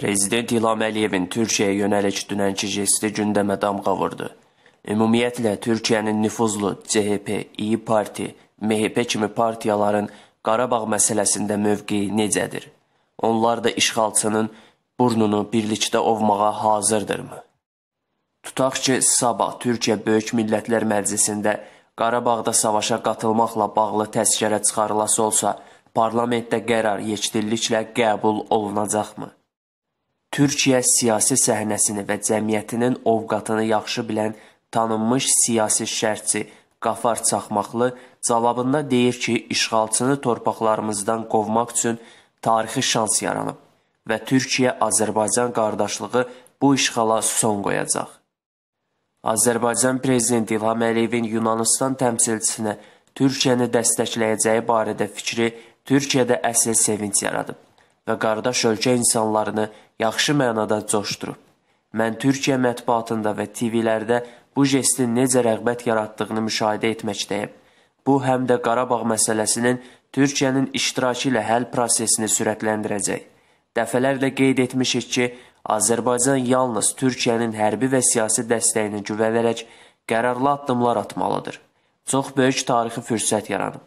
Prezident İlham Əliyevin Türkiyəyə yönəlik dünənki jesti gündəmə damğa vurdu. Ümumiyyətlə Türkiyənin nüfuzlu CHP, İyi Parti, MHP kimi partiyaların Qarabağ məsələsində mövqeyi necədir? Onlar da işğalçının burnunu birlikdə ovmağa hazırdırmı? Tutaq ki, sabah Türkiyə Böyük Millətlər Məclisində Qarabağda savaşa qatılmaqla bağlı təzkərə çıxarılası olsa, parlamentdə qərar yekdilliklə qəbul olunacaqmı? Türkiyə siyasi səhnəsini və cəmiyyətinin ovqatını yaxşı bilən tanınmış siyasi şərhçi Qafar Çaxmaqlı cavabında deyir ki, işğalçını torpaqlarımızdan qovmaq üçün tarixi şans yaranıb və Türkiyə-Azərbaycan qardaşlığı bu işğala son qoyacaq. Azərbaycan prezidenti İlham Əliyevin Yunanistan təmsilçisinə Türkiyəni dəstəkləyəcəyi barədə fikri Türkiyədə əsl sevinc yaradıb və qardaş ölkə insanlarını yaxşı mənada coşdurub. Mən Türkiyə mətbuatında və TV-lərdə bu jestin necə rəğbət yaratdığını müşahidə etməkdəyəm. Bu həm də Qarabağ məsələsinin Türkiyənin iştirakı ilə həll prosesini sürətləndirəcək. Dəfələrlə qeyd etmişik ki, Azərbaycan yalnız Türkiyənin hərbi və siyasi dəstəyini güvənərək qərarlı addımlar atmalıdır. Çox böyük tarixi fürsət yaranıb.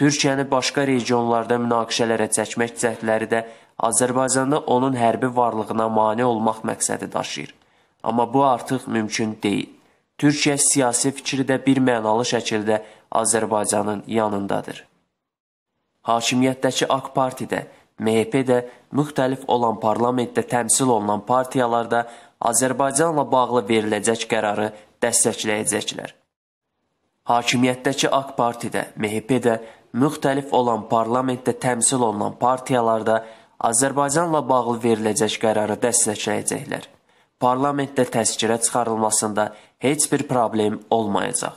Türkiyəni başqa regionlarda münaqişələrə çəkmək cəhdləri də Azərbaycanda onun hərbi varlığına mane olmaq məqsədi daşıyır. Amma bu artıq mümkün deyil. Türkiyə siyasi fikri də bir mənalı şəkildə Azərbaycanın yanındadır. Hakimiyyətdəki AK Parti də, MHP də, müxtəlif olan parlamentdə təmsil olunan partiyalarda Azərbaycanla bağlı veriləcək qərarı dəstəkləyəcəklər. Hakimiyyətdəki AK Parti də, MHP də, müxtəlif olan parlamentdə təmsil olunan partiyalarda Azərbaycanla bağlı veriləcək qərarı dəstəkləyəcəklər. Parlamentdə təsvirə çıxarılmasında heç bir problem olmayacaq.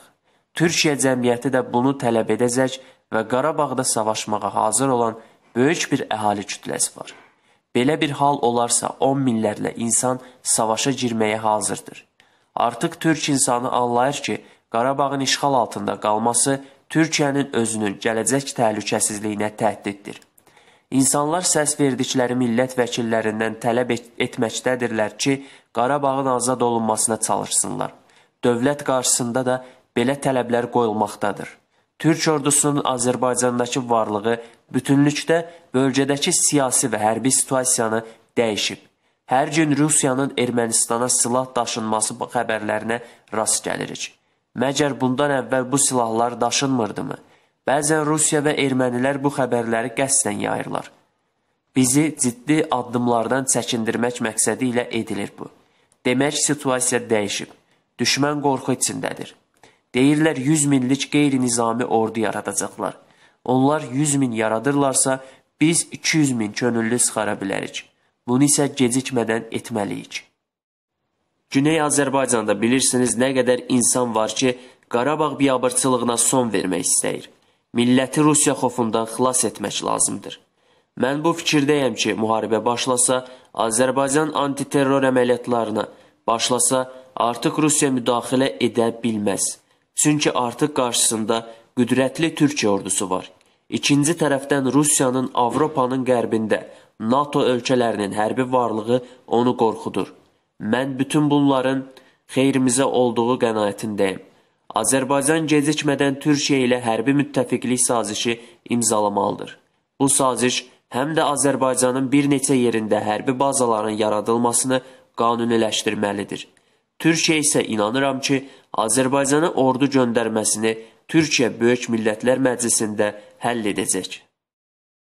Türkiyə cəmiyyəti də bunu tələb edəcək və Qarabağda savaşmağa hazır olan böyük bir əhali kütləsi var. Belə bir hal olarsa 10 minlərlə insan savaşa girməyə hazırdır. Artıq türk insanı anlayır ki, Qarabağın işğal altında qalması Türkiyənin özünün gələcək təhlükəsizliyinə təhdiddir. İnsanlar səs verdikləri millət vəkillərindən tələb etməkdədirlər ki, Qarabağın azad olunmasına çalışsınlar. Dövlət qarşısında da belə tələblər qoyulmaqdadır. Türk ordusunun Azərbaycandakı varlığı bütünlükdə bölgədəki siyasi və hərbi situasiyanı dəyişib. Hər gün Rusiyanın Ermənistana silah daşınması xəbərlərinə rast gəlirik. Məgər bundan əvvəl bu silahlar daşınmırdımı? Bəzən Rusiya və ermənilər bu xəbərləri qəsdən yayırlar. Bizi ciddi addımlardan çəkindirmək məqsədi ilə edilir bu. Demək, situasiya dəyişib. Düşmən qorxu içindədir. Deyirlər 100 minlik qeyri-nizami ordu yaradacaqlar. Onlar 100 min yaradırlarsa, biz 200 min könüllü sıxara bilərik. Bunu isə gecikmədən etməliyik. Güney Azərbaycanda bilirsiniz nə qədər insan var ki, Qarabağ biabırçılığına son vermək istəyir. Milləti Rusiya xofundan xilas etmək lazımdır. Mən bu fikirdəyəm ki, müharibə başlasa, Azərbaycan antiterror əməliyyatlarına başlasa, artıq Rusiya müdaxilə edə bilməz. Çünki artıq qarşısında qüdrətli Türkiyə ordusu var. İkinci tərəfdən Rusiyanın Avropanın qərbində NATO ölkələrinin hərbi varlığı onu qorxudur. Mən bütün bunların xeyrimizə olduğu qənaətindəyim. Azərbaycan gecikmədən Türkiyə ilə hərbi müttəfiqlik sazişi imzalamalıdır. Bu saziş həm də Azərbaycanın bir neçə yerində hərbi bazaların yaradılmasını qanuniləşdirməlidir. Türkiyə isə inanıram ki, Azərbaycana ordu göndərməsini Türkiyə Böyük Millətlər Məclisində həll edəcək.